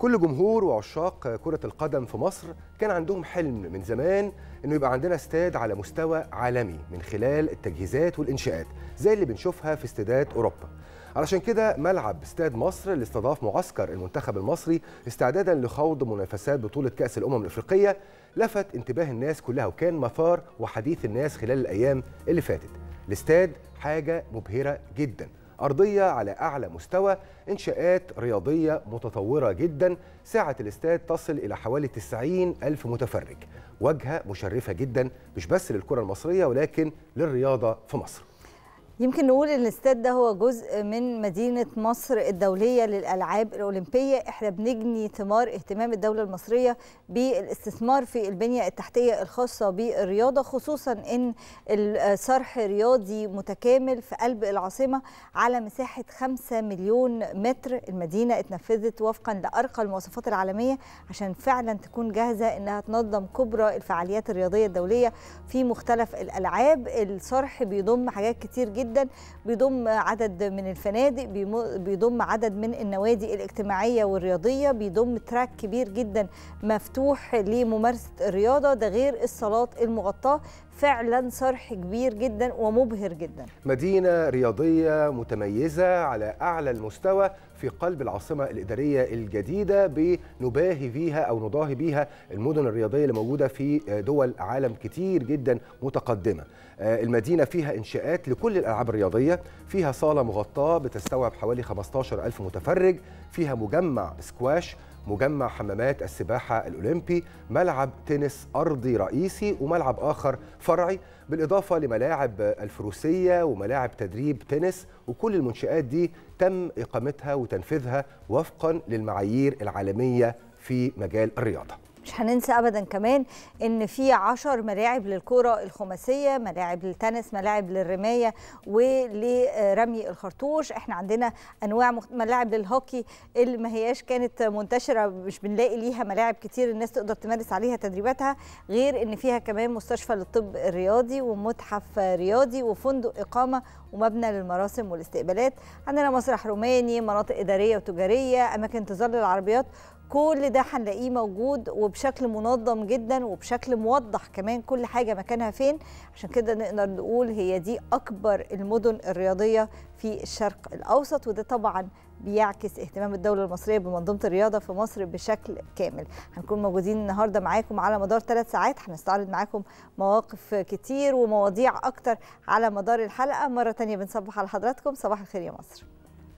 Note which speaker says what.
Speaker 1: كل جمهور وعشاق كرة القدم في مصر كان عندهم حلم من زمان انه يبقى عندنا استاد على مستوى عالمي من خلال التجهيزات والانشاءات زي اللي بنشوفها في استادات اوروبا. علشان كده ملعب استاد مصر اللي استضاف معسكر المنتخب المصري استعدادا لخوض منافسات بطولة كأس الأمم الأفريقية لفت انتباه الناس كلها وكان مثار وحديث الناس خلال الأيام اللي فاتت. الاستاد حاجة مبهرة جداً أرضية على أعلى مستوى إنشاءات رياضية متطورة جدا ساعة الاستاد تصل إلى حوالي 90 ألف متفرج واجهة مشرفة جدا مش بس للكرة المصرية ولكن للرياضة في مصر
Speaker 2: يمكن نقول ان الاستاد ده هو جزء من مدينه مصر الدوليه للالعاب الاولمبيه احنا بنجني ثمار اهتمام الدوله المصريه بالاستثمار في البنيه التحتيه الخاصه بالرياضه خصوصا ان الصرح رياضي متكامل في قلب العاصمه على مساحه 5 مليون متر المدينه اتنفذت وفقا لارقى المواصفات العالميه عشان فعلا تكون جاهزه انها تنظم كبرى الفعاليات الرياضيه الدوليه في مختلف الالعاب الصرح بيضم حاجات كتير جدا جدا بيضم عدد من الفنادق بيضم عدد من النوادي الاجتماعية والرياضية بيضم تراك كبير جدا مفتوح لممارسة الرياضة ده غير الصالات المغطاة فعلا صرح كبير جدا ومبهر جدا
Speaker 1: مدينة رياضية متميزة على أعلى المستوى في قلب العاصمة الإدارية الجديدة بنباهي بيها أو نضاهي بيها المدن الرياضية اللي موجودة في دول عالم كتير جدا متقدمة آه، المدينة فيها إنشاءات لكل الألعاب الرياضية فيها صالة مغطاة بتستوعب حوالي 15 ألف متفرج فيها مجمع سكواش مجمع حمامات السباحة الأولمبي ملعب تنس أرضي رئيسي وملعب آخر فرعي بالإضافة لملاعب الفروسية وملاعب تدريب تنس وكل المنشآت دي تم إقامتها وتنفيذها وفقا للمعايير العالمية في مجال الرياضة
Speaker 2: مش هننسى ابدا كمان ان في 10 ملاعب للكره الخماسيه ملاعب للتنس ملاعب للرمايه ولرمي الخرطوش احنا عندنا انواع مخت... ملاعب للهوكي اللي ما هياش كانت منتشره مش بنلاقي ليها ملاعب كتير الناس تقدر تمارس عليها تدريباتها غير ان فيها كمان مستشفى للطب الرياضي ومتحف رياضي وفندق اقامه ومبنى للمراسم والاستقبالات عندنا مسرح روماني مناطق اداريه وتجاريه اماكن تظل العربيات كل ده هنلاقيه موجود وبشكل منظم جدا وبشكل موضح كمان كل حاجه مكانها فين عشان كده نقدر نقول هي دي اكبر المدن الرياضيه في الشرق الاوسط وده طبعا بيعكس اهتمام الدولة المصرية بمنظومة الرياضة في مصر بشكل كامل هنكون موجودين النهاردة معاكم على مدار ثلاث ساعات هنستعرض معاكم مواقف كتير ومواضيع أكتر على مدار الحلقة مرة تانية بنصبح على حضراتكم صباح الخير يا مصر